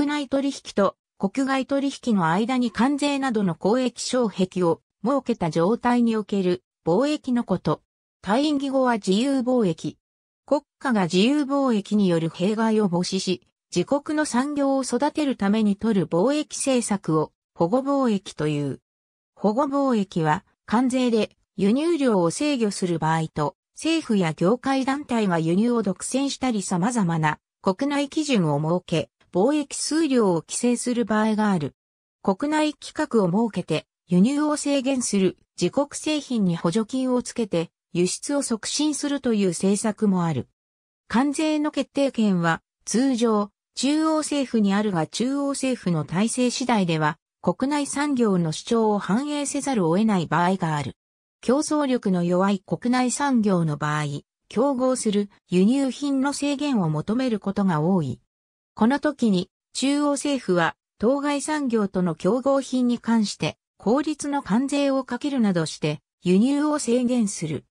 国内取引と国外取引の間に関税などの公益障壁を設けた状態における貿易のこと。院義語は自由貿易。国家が自由貿易による弊害を防止し、自国の産業を育てるために取る貿易政策を保護貿易という。保護貿易は関税で輸入量を制御する場合と、政府や業界団体が輸入を独占したり様々な国内基準を設け、貿易数量を規制する場合がある。国内規格を設けて輸入を制限する自国製品に補助金をつけて輸出を促進するという政策もある。関税の決定権は通常中央政府にあるが中央政府の体制次第では国内産業の主張を反映せざるを得ない場合がある。競争力の弱い国内産業の場合、競合する輸入品の制限を求めることが多い。この時に中央政府は当該産業との競合品に関して効率の関税をかけるなどして輸入を制限する。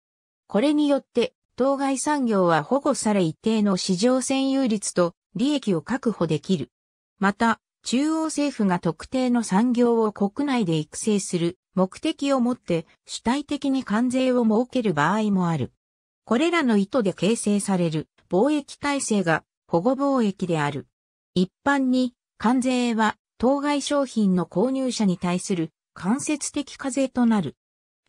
これによって当該産業は保護され一定の市場占有率と利益を確保できる。また、中央政府が特定の産業を国内で育成する目的をもって主体的に関税を設ける場合もある。これらの意図で形成される貿易体制が保護貿易である。一般に、関税は、当該商品の購入者に対する間接的課税となる。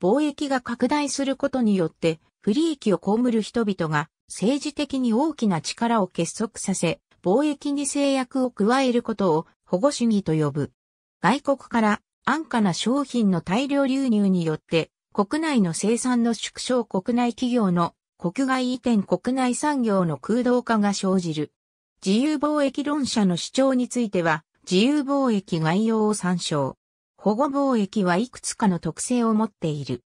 貿易が拡大することによって、不利益を被る人々が政治的に大きな力を結束させ、貿易に制約を加えることを保護主義と呼ぶ。外国から安価な商品の大量流入によって、国内の生産の縮小国内企業の国外移転国内産業の空洞化が生じる。自由貿易論者の主張については、自由貿易概要を参照。保護貿易はいくつかの特性を持っている。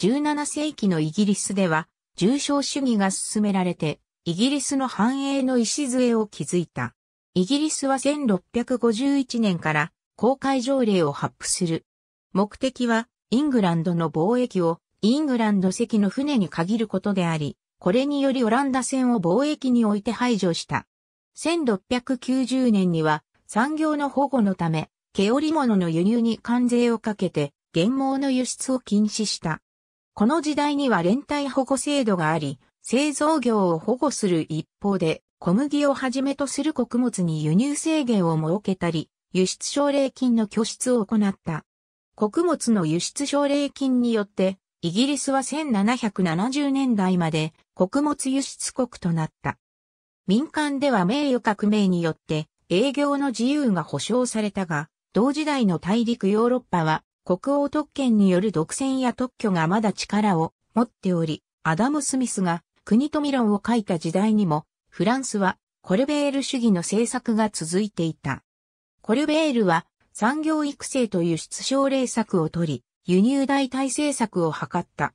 17世紀のイギリスでは、重商主義が進められて、イギリスの繁栄の礎を築いた。イギリスは1651年から公開条例を発布する。目的は、イングランドの貿易をイングランド籍の船に限ることであり、これによりオランダ船を貿易において排除した。1690年には産業の保護のため、毛織物の輸入に関税をかけて、原毛の輸出を禁止した。この時代には連帯保護制度があり、製造業を保護する一方で、小麦をはじめとする穀物に輸入制限を設けたり、輸出奨励金の拠出を行った。穀物の輸出奨励金によって、イギリスは1770年代まで穀物輸出国となった。民間では名誉革命によって営業の自由が保障されたが、同時代の大陸ヨーロッパは国王特権による独占や特許がまだ力を持っており、アダム・スミスが国と未論を書いた時代にも、フランスはコルベール主義の政策が続いていた。コルベールは産業育成と輸出奨励策を取り、輸入代替政策を図った。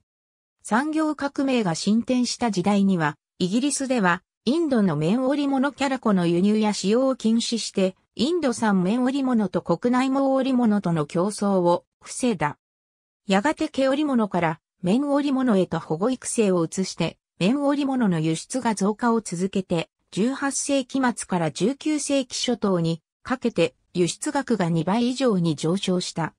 産業革命が進展した時代には、イギリスではインドの綿織物キャラコの輸入や使用を禁止して、インド産綿織物と国内毛織物との競争を防いだ。やがて毛織物から綿織物へと保護育成を移して、綿織物の輸出が増加を続けて、18世紀末から19世紀初頭にかけて輸出額が2倍以上に上昇した。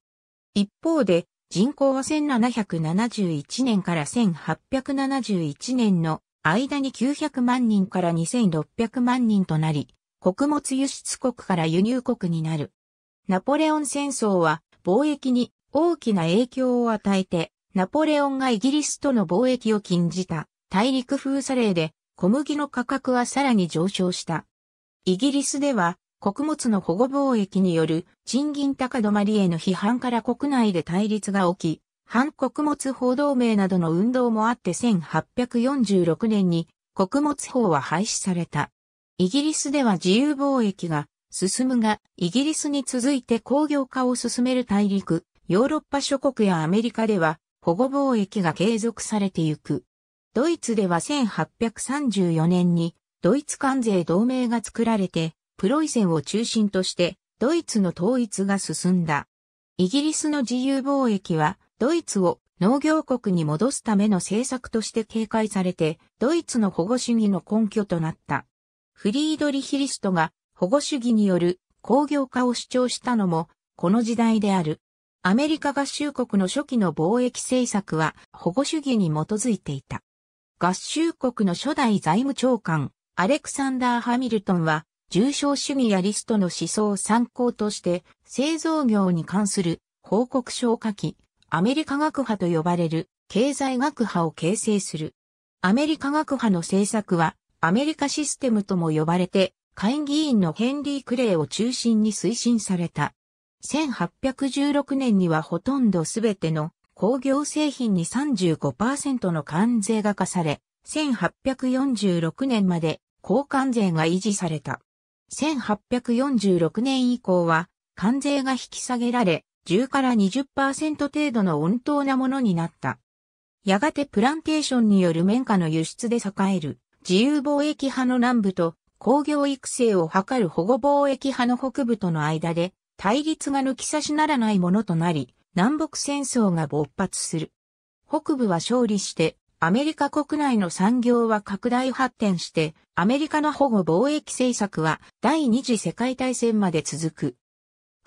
一方で、人口は1771年から1871年の間に900万人から2600万人となり、穀物輸出国から輸入国になる。ナポレオン戦争は貿易に大きな影響を与えて、ナポレオンがイギリスとの貿易を禁じた大陸封鎖令で小麦の価格はさらに上昇した。イギリスでは穀物の保護貿易による賃金高止まりへの批判から国内で対立が起き、反穀物報道名などの運動もあって1846年に穀物法は廃止された。イギリスでは自由貿易が進むが、イギリスに続いて工業化を進める大陸、ヨーロッパ諸国やアメリカでは保護貿易が継続されてゆく。ドイツでは1834年にドイツ関税同盟が作られて、プロイセンを中心としてドイツの統一が進んだ。イギリスの自由貿易はドイツを農業国に戻すための政策として警戒されて、ドイツの保護主義の根拠となった。フリードリヒリストが保護主義による工業化を主張したのも、この時代である。アメリカ合衆国の初期の貿易政策は保護主義に基づいていた。合衆国の初代財務長官、アレクサンダー・ハミルトンは、重症主義やリストの思想を参考として、製造業に関する報告書を書き、アメリカ学派と呼ばれる経済学派を形成する。アメリカ学派の政策はアメリカシステムとも呼ばれて、下院議員のヘンリー・クレイを中心に推進された。1816年にはほとんどすべての工業製品に35%の関税が課され、1846年まで交換税が維持された。1846年以降は関税が引き下げられ、10から20%程度の温当なものになった。やがてプランテーションによる綿花の輸出で栄える自由貿易派の南部と工業育成を図る保護貿易派の北部との間で対立が抜き差しならないものとなり、南北戦争が勃発する。北部は勝利して、アメリカ国内の産業は拡大発展して、アメリカの保護貿易政策は第二次世界大戦まで続く。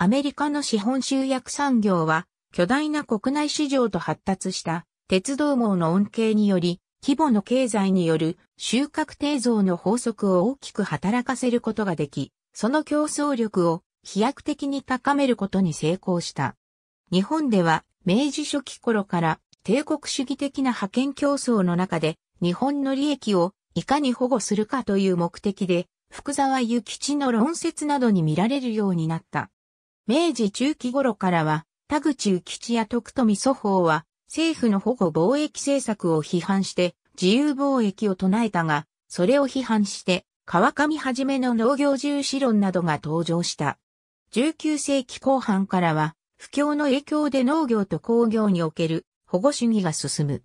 アメリカの資本集約産業は、巨大な国内市場と発達した鉄道網の恩恵により、規模の経済による収穫定増の法則を大きく働かせることができ、その競争力を飛躍的に高めることに成功した。日本では明治初期頃から帝国主義的な覇権競争の中で日本の利益をいかに保護するかという目的で福沢諭吉の論説などに見られるようになった。明治中期頃からは、田口幸吉や徳富祖法は、政府の保護貿易政策を批判して、自由貿易を唱えたが、それを批判して、川上はじめの農業重視論などが登場した。19世紀後半からは、不況の影響で農業と工業における保護主義が進む。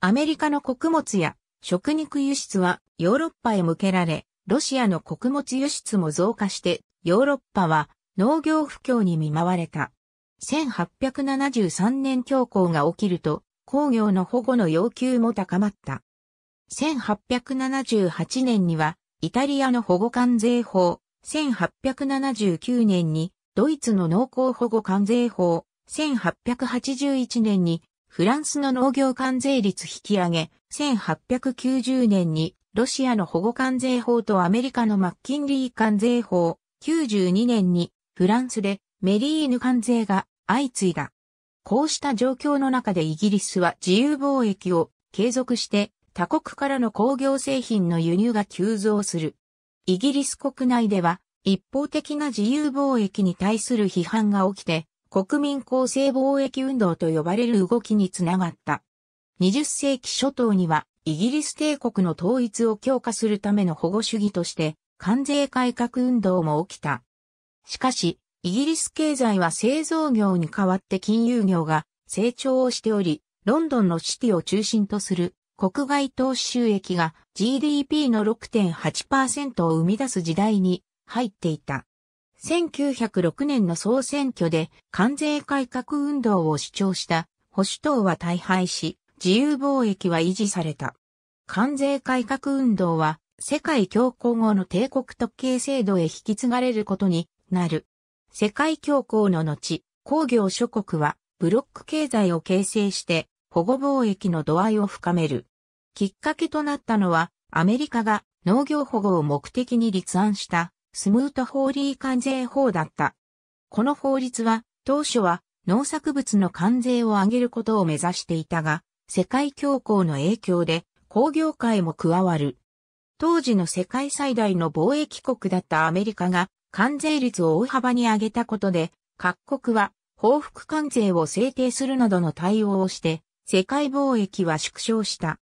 アメリカの穀物や食肉輸出はヨーロッパへ向けられ、ロシアの穀物輸出も増加して、ヨーロッパは農業不況に見舞われた。1873年恐慌が起きると、工業の保護の要求も高まった。1878年には、イタリアの保護関税法、1879年に、ドイツの農耕保護関税法、1881年に、フランスの農業関税率引き上げ、1890年に、ロシアの保護関税法とアメリカのマッキンリー関税法、92年にフランスでメリーヌ関税が相次いだ。こうした状況の中でイギリスは自由貿易を継続して他国からの工業製品の輸入が急増する。イギリス国内では一方的な自由貿易に対する批判が起きて国民公正貿易運動と呼ばれる動きにつながった。20世紀初頭にはイギリス帝国の統一を強化するための保護主義として関税改革運動も起きた。しかし、イギリス経済は製造業に代わって金融業が成長をしており、ロンドンのシティを中心とする国外投資収益が GDP の6.8%を生み出す時代に入っていた。1906年の総選挙で関税改革運動を主張した保守党は大敗し、自由貿易は維持された。関税改革運動は世界恐慌後の帝国特権制度へ引き継がれることになる。世界恐慌の後、工業諸国はブロック経済を形成して保護貿易の度合いを深める。きっかけとなったのはアメリカが農業保護を目的に立案したスムートホーリー関税法だった。この法律は当初は農作物の関税を上げることを目指していたが、世界恐慌の影響で工業界も加わる。当時の世界最大の貿易国だったアメリカが関税率を大幅に上げたことで、各国は報復関税を制定するなどの対応をして、世界貿易は縮小した。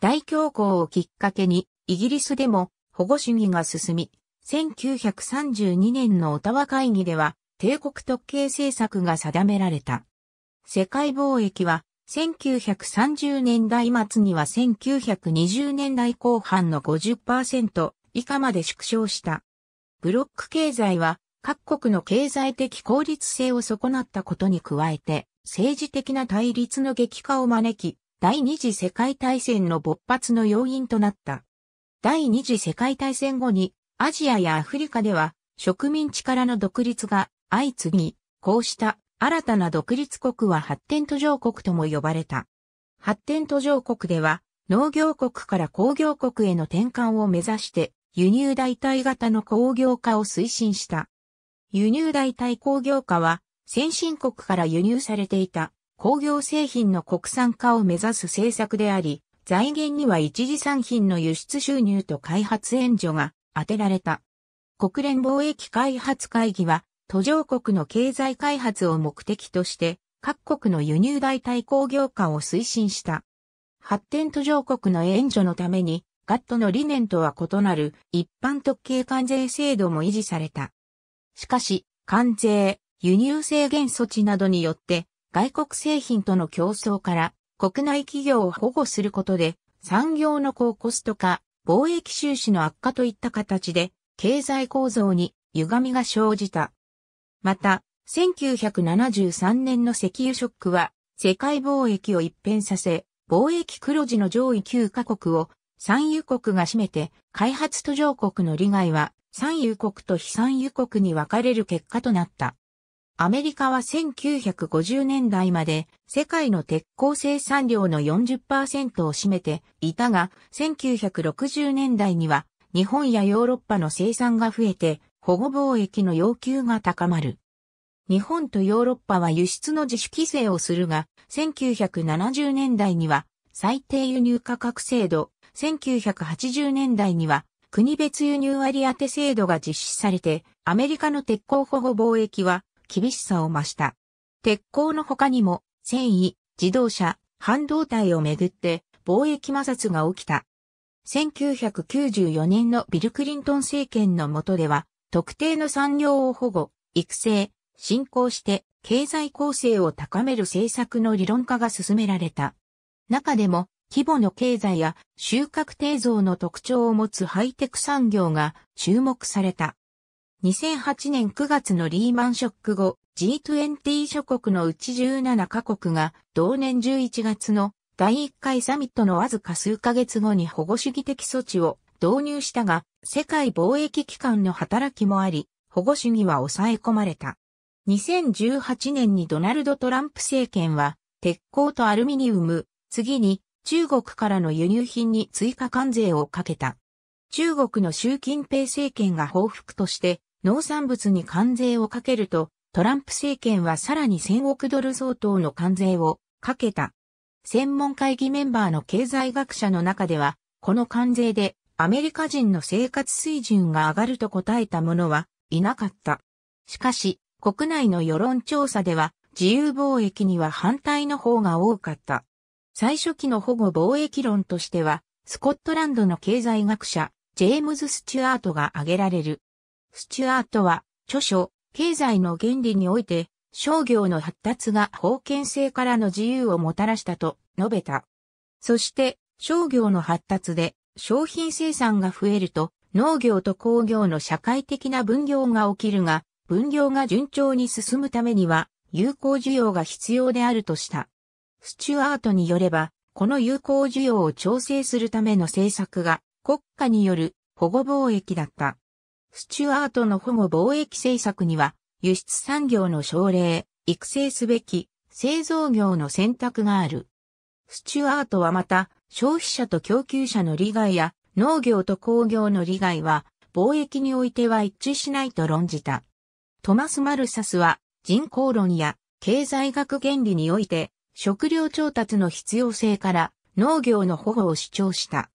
大恐慌をきっかけに、イギリスでも保護主義が進み、1932年のオタワ会議では、帝国特権政策が定められた。世界貿易は、1930年代末には1920年代後半の50%以下まで縮小した。ブロック経済は各国の経済的効率性を損なったことに加えて政治的な対立の激化を招き第二次世界大戦の勃発の要因となった。第二次世界大戦後にアジアやアフリカでは植民地からの独立が相次ぎ、こうした新たな独立国は発展途上国とも呼ばれた。発展途上国では農業国から工業国への転換を目指して輸入代替型の工業化を推進した。輸入代替工業化は、先進国から輸入されていた工業製品の国産化を目指す政策であり、財源には一次産品の輸出収入と開発援助が当てられた。国連貿易開発会議は、途上国の経済開発を目的として、各国の輸入代替工業化を推進した。発展途上国の援助のために、ガットの理念とは異なる一般特計関税制度も維持された。しかし、関税、輸入制限措置などによって外国製品との競争から国内企業を保護することで産業の高コスト化、貿易収支の悪化といった形で経済構造に歪みが生じた。また、1973年の石油ショックは世界貿易を一変させ、貿易黒字の上位9カ国を産油国が占めて、開発途上国の利害は、産油国と非産油国に分かれる結果となった。アメリカは1950年代まで世界の鉄鋼生産量の40%を占めていたが、1960年代には日本やヨーロッパの生産が増えて保護貿易の要求が高まる。日本とヨーロッパは輸出の自主規制をするが、1970年代には最低輸入価格制度1980年代には国別輸入割当制度が実施されて、アメリカの鉄鋼保護貿易は厳しさを増した。鉄鋼の他にも、繊維、自動車、半導体をめぐって貿易摩擦が起きた。1994年のビル・クリントン政権の下では、特定の産業を保護、育成、振興して経済構成を高める政策の理論化が進められた。中でも規模の経済や収穫低造の特徴を持つハイテク産業が注目された。2008年9月のリーマンショック後、G20 諸国のうち17カ国が同年11月の第1回サミットのわずか数ヶ月後に保護主義的措置を導入したが、世界貿易機関の働きもあり、保護主義は抑え込まれた。2018年にドナルド・トランプ政権は、鉄鋼とアルミニウム、次に中国からの輸入品に追加関税をかけた。中国の習近平政権が報復として農産物に関税をかけると、トランプ政権はさらに1000億ドル相当の関税をかけた。専門会議メンバーの経済学者の中では、この関税でアメリカ人の生活水準が上がると答えた者はいなかった。しかし、国内の世論調査では自由貿易には反対の方が多かった。最初期の保護貿易論としては、スコットランドの経済学者、ジェームズ・スチュアートが挙げられる。スチュアートは、著書、経済の原理において、商業の発達が封建制からの自由をもたらしたと述べた。そして、商業の発達で商品生産が増えると、農業と工業の社会的な分業が起きるが、分業が順調に進むためには、有効需要が必要であるとした。スチュアートによれば、この有効需要を調整するための政策が国家による保護貿易だった。スチュアートの保護貿易政策には、輸出産業の奨励、育成すべき製造業の選択がある。スチュアートはまた、消費者と供給者の利害や農業と工業の利害は貿易においては一致しないと論じた。トマス・マルサスは人口論や経済学原理において食料調達の必要性から農業の保護を主張した。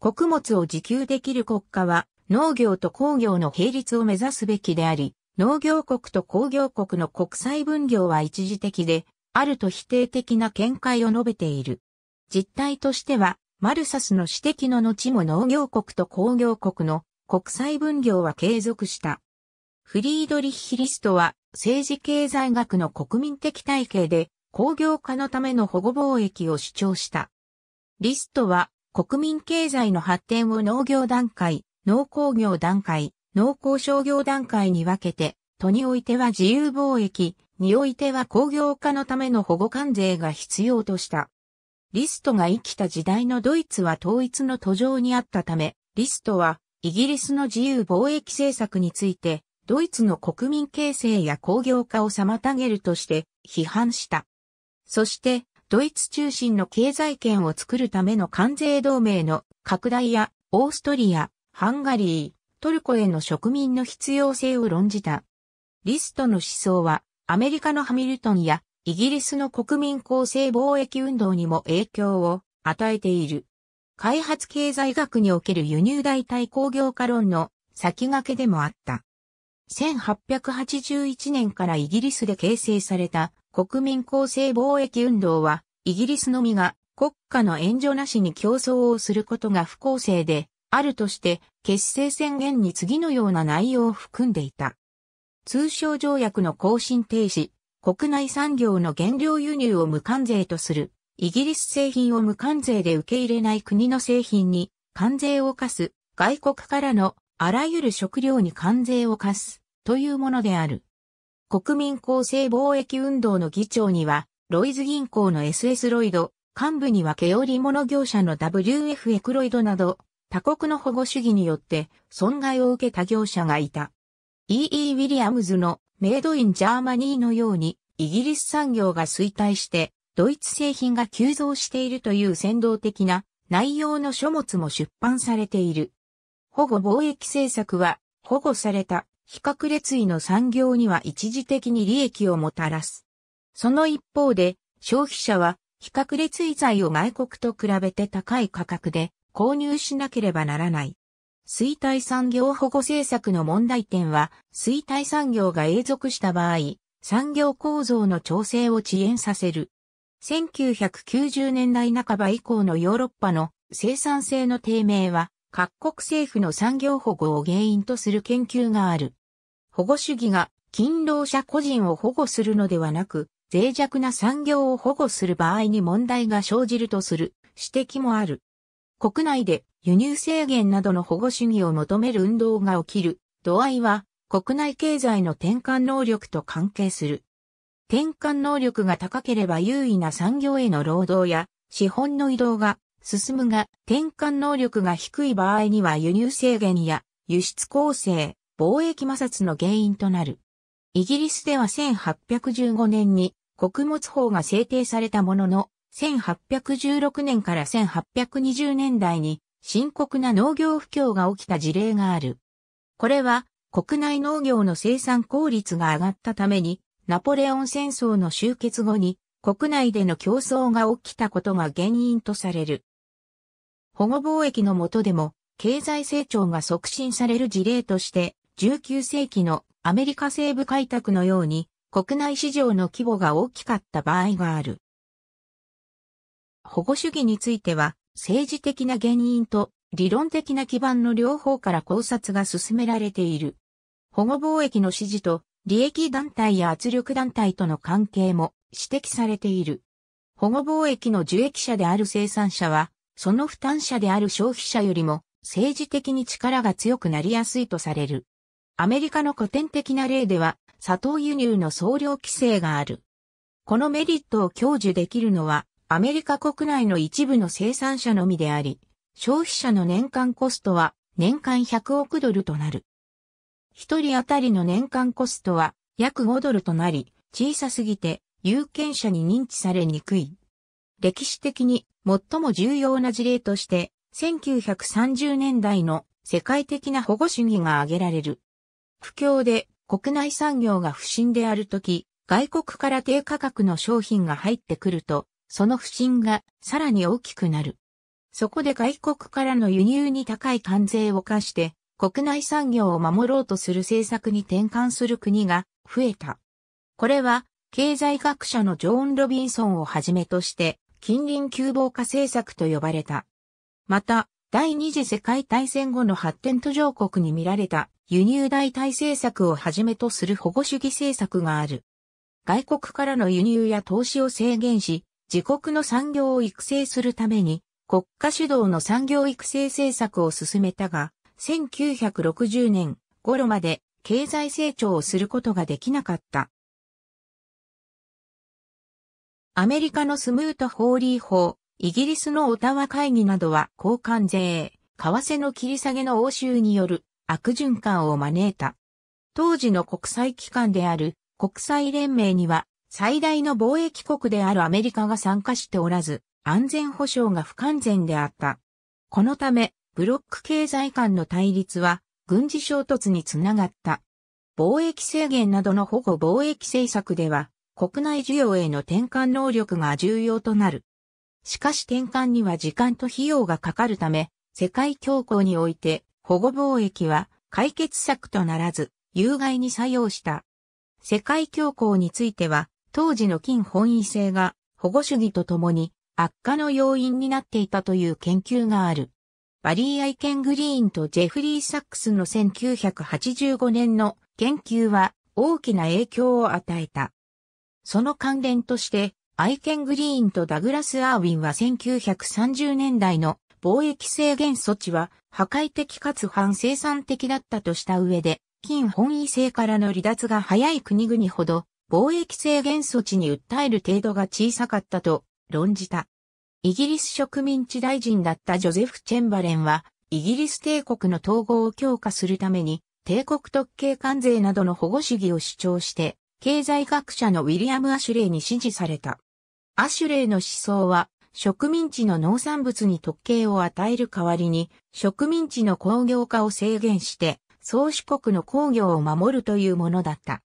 穀物を自給できる国家は農業と工業の並立を目指すべきであり、農業国と工業国の国際分業は一時的で、あると否定的な見解を述べている。実態としては、マルサスの指摘の後も農業国と工業国の国際分業は継続した。フリードリッヒ・リストは政治経済学の国民的体系で工業化のための保護貿易を主張した。リストは国民経済の発展を農業段階、農工業段階、農工商業段階に分けて、都においては自由貿易、においては工業化のための保護関税が必要とした。リストが生きた時代のドイツは統一の途上にあったため、リストはイギリスの自由貿易政策について、ドイツの国民形成や工業化を妨げるとして批判した。そして、ドイツ中心の経済圏を作るための関税同盟の拡大や、オーストリア、ハンガリー、トルコへの植民の必要性を論じた。リストの思想は、アメリカのハミルトンや、イギリスの国民構成貿易運動にも影響を与えている。開発経済学における輸入代替工業化論の先駆けでもあった。1881年からイギリスで形成された国民公正貿易運動は、イギリスのみが国家の援助なしに競争をすることが不公正で、あるとして、結成宣言に次のような内容を含んでいた。通商条約の更新停止、国内産業の原料輸入を無関税とする、イギリス製品を無関税で受け入れない国の製品に関税を課す、外国からのあらゆる食料に関税を課す、というものである。国民公正貿易運動の議長には、ロイズ銀行の SS ロイド、幹部には毛織物業者の WF エクロイドなど、他国の保護主義によって損害を受けた業者がいた。E.E. E. ウィリアムズのメイドインジャーマニーのようにイギリス産業が衰退してドイツ製品が急増しているという先導的な内容の書物も出版されている。保護貿易政策は保護された比較列位の産業には一時的に利益をもたらす。その一方で、消費者は比較列位材を外国と比べて高い価格で購入しなければならない。衰退産業保護政策の問題点は、衰退産業が永続した場合、産業構造の調整を遅延させる。1990年代半ば以降のヨーロッパの生産性の低迷は、各国政府の産業保護を原因とする研究がある。保護主義が勤労者個人を保護するのではなく、脆弱な産業を保護する場合に問題が生じるとする指摘もある。国内で輸入制限などの保護主義を求める運動が起きる度合いは国内経済の転換能力と関係する。転換能力が高ければ優位な産業への労働や資本の移動が進むが転換能力が低い場合には輸入制限や輸出構成、貿易摩擦の原因となる。イギリスでは1815年に穀物法が制定されたものの、1816年から1820年代に深刻な農業不況が起きた事例がある。これは国内農業の生産効率が上がったために、ナポレオン戦争の終結後に国内での競争が起きたことが原因とされる。保護貿易のもとでも経済成長が促進される事例として19世紀のアメリカ西部開拓のように国内市場の規模が大きかった場合がある。保護主義については政治的な原因と理論的な基盤の両方から考察が進められている。保護貿易の支持と利益団体や圧力団体との関係も指摘されている。保護貿易の受益者である生産者は、その負担者である消費者よりも政治的に力が強くなりやすいとされる。アメリカの古典的な例では、砂糖輸入の総量規制がある。このメリットを享受できるのは、アメリカ国内の一部の生産者のみであり、消費者の年間コストは年間100億ドルとなる。一人当たりの年間コストは約5ドルとなり、小さすぎて有権者に認知されにくい。歴史的に最も重要な事例として、1930年代の世界的な保護主義が挙げられる。不況で国内産業が不振であるとき、外国から低価格の商品が入ってくると、その不振がさらに大きくなる。そこで外国からの輸入に高い関税を課して、国内産業を守ろうとする政策に転換する国が増えた。これは、経済学者のジョーン・ロビンソンをはじめとして、近隣急防化政策と呼ばれた。また、第二次世界大戦後の発展途上国に見られた輸入代替政策をはじめとする保護主義政策がある。外国からの輸入や投資を制限し、自国の産業を育成するために、国家主導の産業育成政策を進めたが、1960年頃まで経済成長をすることができなかった。アメリカのスムート・ホーリー法、イギリスのオタワ会議などは交換税、為替の切り下げの応酬による悪循環を招いた。当時の国際機関である国際連盟には最大の貿易国であるアメリカが参加しておらず、安全保障が不完全であった。このため、ブロック経済間の対立は軍事衝突につながった。貿易制限などの保護貿易政策では、国内需要への転換能力が重要となる。しかし転換には時間と費用がかかるため、世界恐慌において保護貿易は解決策とならず、有害に作用した。世界恐慌については、当時の金本位制が保護主義とともに悪化の要因になっていたという研究がある。バリー・アイケン・グリーンとジェフリー・サックスの1985年の研究は大きな影響を与えた。その関連として、アイケン・グリーンとダグラス・アーウィンは1930年代の貿易制限措置は破壊的かつ反生産的だったとした上で、金本位制からの離脱が早い国々ほど、貿易制限措置に訴える程度が小さかったと論じた。イギリス植民地大臣だったジョゼフ・チェンバレンは、イギリス帝国の統合を強化するために、帝国特権関税などの保護主義を主張して、経済学者のウィリアム・アシュレイに支持された。アシュレイの思想は、植民地の農産物に特権を与える代わりに、植民地の工業化を制限して、宗主国の工業を守るというものだった。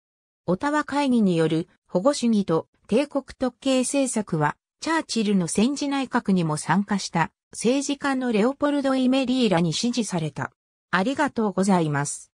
オタワ会議による保護主義と帝国特権政策は、チャーチルの戦時内閣にも参加した政治家のレオポルド・イメリーラに支持された。ありがとうございます。